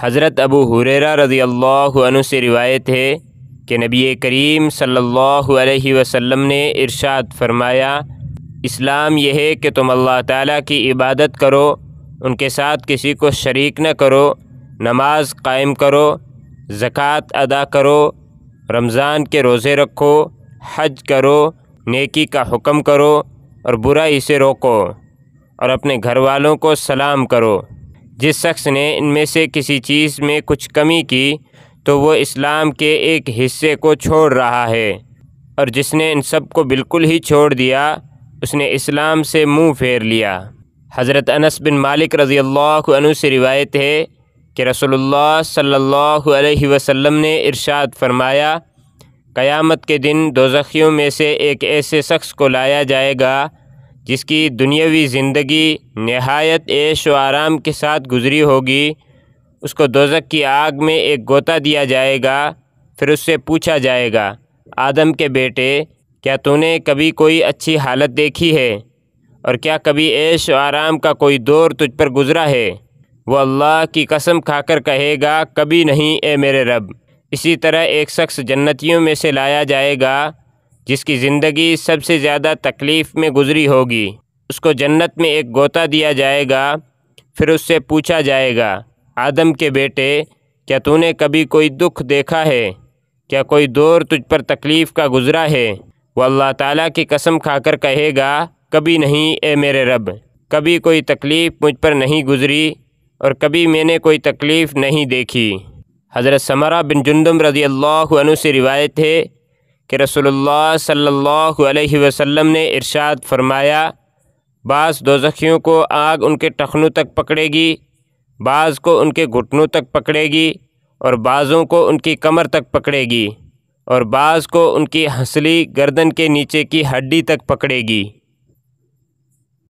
हज़रत अबू हुरेरा रज़ी अल्लाह से रिवायत है कि नबी करीम सल्लल्लाहु अलैहि वसल्लम ने इरशाद फरमाया इस्लाम यह है कि तुम अल्लाह ताला की इबादत करो उनके साथ किसी को शरीक न करो नमाज कायम करो ज़क़़त अदा करो रमज़ान के रोज़े रखो हज करो नेकी का हुक्म करो और बुराई से रोको और अपने घर वालों को सलाम करो जिस शख्स ने इनमें से किसी चीज़ में कुछ कमी की तो वो इस्लाम के एक हिस्से को छोड़ रहा है और जिसने इन सब को बिल्कुल ही छोड़ दिया उसने इस्लाम से मुंह फेर लिया हज़रत अनस बिन मालिक रज़ी अल्लाह से रिवायत है कि रसोल्ला सल्ला वसम ने इरशाद फरमाया क़यामत के दिन दो में से एक ऐसे शख्स को लाया जाएगा जिसकी दुनियावी ज़िंदगी नहायत ऐश व आराम के साथ गुजरी होगी उसको दोजक की आग में एक गोता दिया जाएगा फिर उससे पूछा जाएगा आदम के बेटे क्या तूने कभी कोई अच्छी हालत देखी है और क्या कभी ऐश आराम का कोई दौर तुझ पर गुजरा है वो अल्लाह की कसम खाकर कहेगा कभी नहीं ए मेरे रब इसी तरह एक शख्स जन्नतियों में से लाया जाएगा जिसकी ज़िंदगी सबसे ज़्यादा तकलीफ़ में गुजरी होगी उसको जन्नत में एक गोता दिया जाएगा फिर उससे पूछा जाएगा आदम के बेटे क्या तूने कभी कोई दुख देखा है क्या कोई दौर तुझ पर तकलीफ़ का गुज़रा है वो अल्लाह ताली की कसम खाकर कहेगा कभी नहीं ए मेरे रब कभी कोई तकलीफ़ मुझ पर नहीं गुज़री और कभी मैंने कोई तकलीफ़ नहीं देखी हज़रत समरा बिन जुंदम रज़ी अल्लाह से रिवायत है कि रसोल्ला सल्ला वसम वसल्लम ने इरशाद फरमाया बाज़ दोजखियों को आग उनके टखनों तक पकड़ेगी बाज़ को उनके घुटनों तक पकड़ेगी और बाज़ों को उनकी कमर तक पकड़ेगी और बाज़ को उनकी हंसली गर्दन के नीचे की हड्डी तक पकड़ेगी